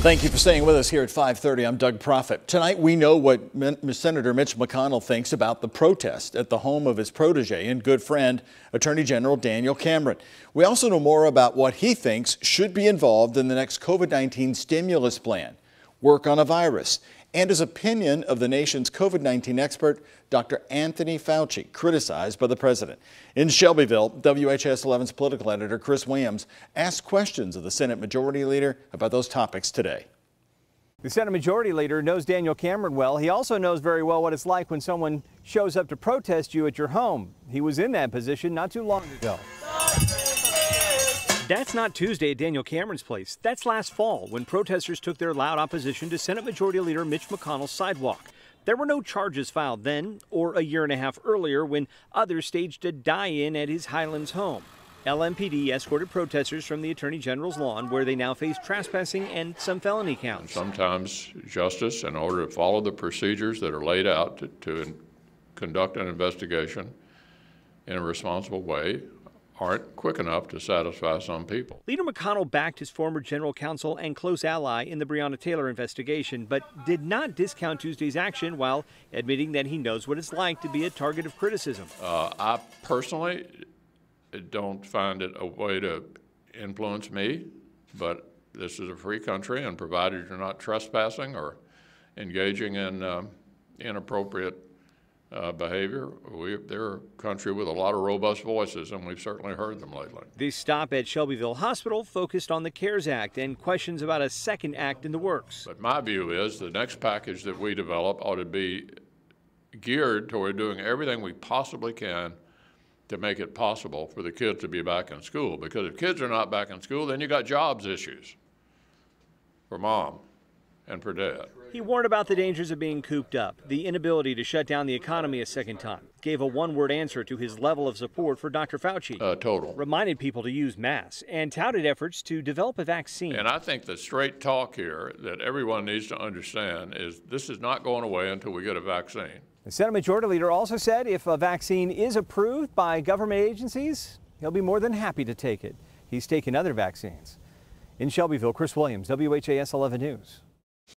Thank you for staying with us here at 5:30. I'm Doug Profit. Tonight we know what Senator Mitch McConnell thinks about the protest at the home of his protege and good friend, Attorney General Daniel Cameron. We also know more about what he thinks should be involved in the next COVID-19 stimulus plan, work on a virus, and his opinion of the nation's COVID-19 expert, Dr. Anthony Fauci, criticized by the president. In Shelbyville, WHS 11's political editor Chris Williams asked questions of the Senate Majority Leader about those topics today. The Senate Majority Leader knows Daniel Cameron well. He also knows very well what it's like when someone shows up to protest you at your home. He was in that position not too long ago. That's not Tuesday at Daniel Cameron's place. That's last fall when protesters took their loud opposition to Senate Majority Leader Mitch McConnell's sidewalk. There were no charges filed then, or a year and a half earlier when others staged a die in at his Highlands home. LMPD escorted protesters from the Attorney General's lawn, where they now face trespassing and some felony counts. Sometimes justice, in order to follow the procedures that are laid out to, to conduct an investigation in a responsible way, aren't quick enough to satisfy some people. Leader McConnell backed his former general counsel and close ally in the Breonna Taylor investigation, but did not discount Tuesday's action while admitting that he knows what it's like to be a target of criticism. Uh, I personally don't find it a way to influence me, but this is a free country, and provided you're not trespassing or engaging in um, inappropriate uh, behavior. We, they're a country with a lot of robust voices, and we've certainly heard them lately. This stop at Shelbyville Hospital focused on the CARES Act and questions about a second act in the works. But my view is the next package that we develop ought to be geared toward doing everything we possibly can to make it possible for the kids to be back in school. Because if kids are not back in school, then you got jobs issues for mom and for dad. He warned about the dangers of being cooped up, the inability to shut down the economy a second time, gave a one word answer to his level of support for Dr. Fauci. Uh, total. Reminded people to use masks and touted efforts to develop a vaccine. And I think the straight talk here that everyone needs to understand is this is not going away until we get a vaccine. The Senate Majority Leader also said if a vaccine is approved by government agencies, he'll be more than happy to take it. He's taken other vaccines. In Shelbyville, Chris Williams, WHAS 11 News.